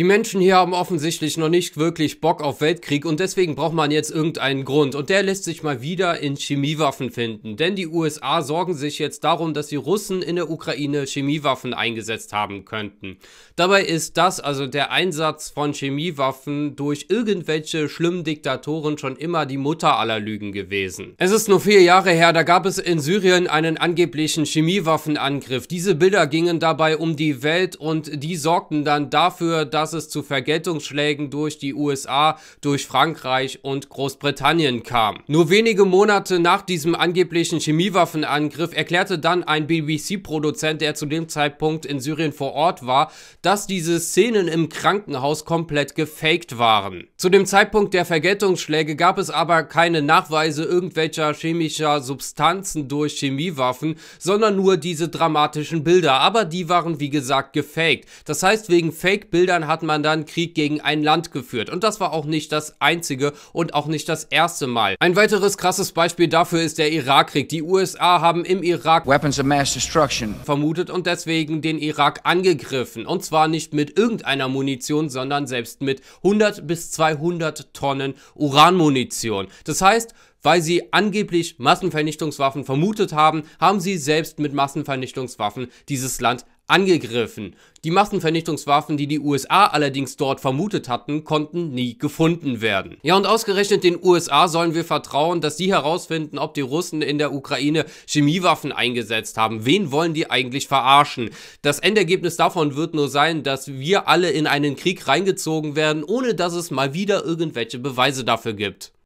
Die Menschen hier haben offensichtlich noch nicht wirklich Bock auf Weltkrieg und deswegen braucht man jetzt irgendeinen Grund. Und der lässt sich mal wieder in Chemiewaffen finden. Denn die USA sorgen sich jetzt darum, dass die Russen in der Ukraine Chemiewaffen eingesetzt haben könnten. Dabei ist das, also der Einsatz von Chemiewaffen durch irgendwelche schlimmen Diktatoren schon immer die Mutter aller Lügen gewesen. Es ist nur vier Jahre her, da gab es in Syrien einen angeblichen Chemiewaffenangriff. Diese Bilder gingen dabei um die Welt und die sorgten dann dafür, dass dass es zu Vergeltungsschlägen durch die USA, durch Frankreich und Großbritannien kam. Nur wenige Monate nach diesem angeblichen Chemiewaffenangriff erklärte dann ein BBC-Produzent, der zu dem Zeitpunkt in Syrien vor Ort war, dass diese Szenen im Krankenhaus komplett gefaked waren. Zu dem Zeitpunkt der Vergeltungsschläge gab es aber keine Nachweise irgendwelcher chemischer Substanzen durch Chemiewaffen, sondern nur diese dramatischen Bilder. Aber die waren wie gesagt gefaked. Das heißt, wegen Fake-Bildern hat hat man dann Krieg gegen ein Land geführt. Und das war auch nicht das einzige und auch nicht das erste Mal. Ein weiteres krasses Beispiel dafür ist der Irakkrieg. Die USA haben im Irak Weapons of Mass Destruction vermutet und deswegen den Irak angegriffen. Und zwar nicht mit irgendeiner Munition, sondern selbst mit 100 bis 200 Tonnen Uranmunition. Das heißt, weil sie angeblich Massenvernichtungswaffen vermutet haben, haben sie selbst mit Massenvernichtungswaffen dieses Land angegriffen. Die Massenvernichtungswaffen, die die USA allerdings dort vermutet hatten, konnten nie gefunden werden. Ja, und ausgerechnet den USA sollen wir vertrauen, dass sie herausfinden, ob die Russen in der Ukraine Chemiewaffen eingesetzt haben. Wen wollen die eigentlich verarschen? Das Endergebnis davon wird nur sein, dass wir alle in einen Krieg reingezogen werden, ohne dass es mal wieder irgendwelche Beweise dafür gibt.